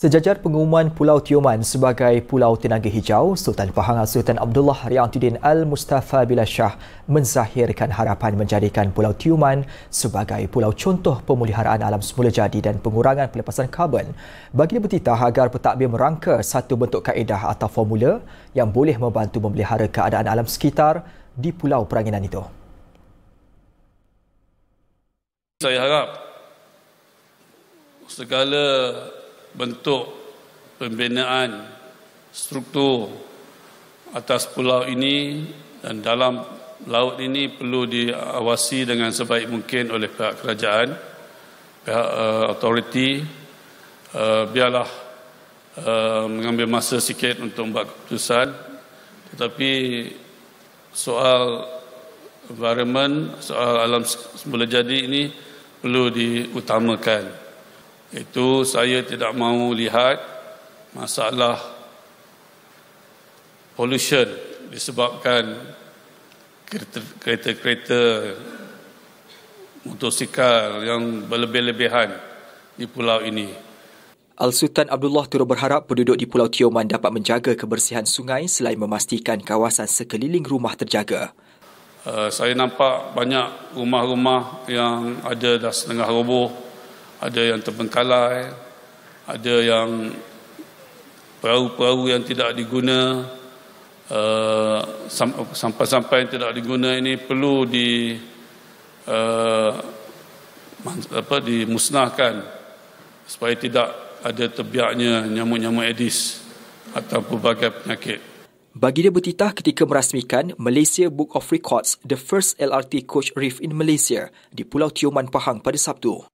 Sejajar pengumuman Pulau Tioman sebagai Pulau Tenaga Hijau, Sultan Pahang Sultan Abdullah Riantuddin Al-Mustafa Bila Shah menzahirkan harapan menjadikan Pulau Tioman sebagai pulau contoh pemuliharaan alam semula jadi dan pengurangan pelepasan karbon. Bagi bertitah agar pentadbir merangka satu bentuk kaedah atau formula yang boleh membantu memelihara keadaan alam sekitar di Pulau Peranginan itu. Saya harap segala bentuk pembinaan struktur atas pulau ini dan dalam laut ini perlu diawasi dengan sebaik mungkin oleh pihak kerajaan pihak eh, authority uh, biarlah uh, mengambil masa sikit untuk membuat keputusan tetapi soal environment soal alam semula jadi ini perlu diutamakan itu saya tidak mahu lihat masalah pollution disebabkan kereta-kereta motosikal yang berlebih-lebihan di pulau ini. Al-Sultan Abdullah turut berharap penduduk di Pulau Tioman dapat menjaga kebersihan sungai selain memastikan kawasan sekeliling rumah terjaga. Uh, saya nampak banyak rumah-rumah yang ada dah setengah roboh ada yang terbengkalai, ada yang perahu-perahu yang tidak diguna, uh, sampah-sampah yang tidak diguna ini perlu di uh, apa dimusnahkan supaya tidak ada terbiaknya nyamuk-nyamuk edis atau pelbagai penyakit. Bagi dia bertitah ketika merasmikan Malaysia Book of Records, the first LRT coach reef in Malaysia di Pulau Tioman Pahang pada Sabtu.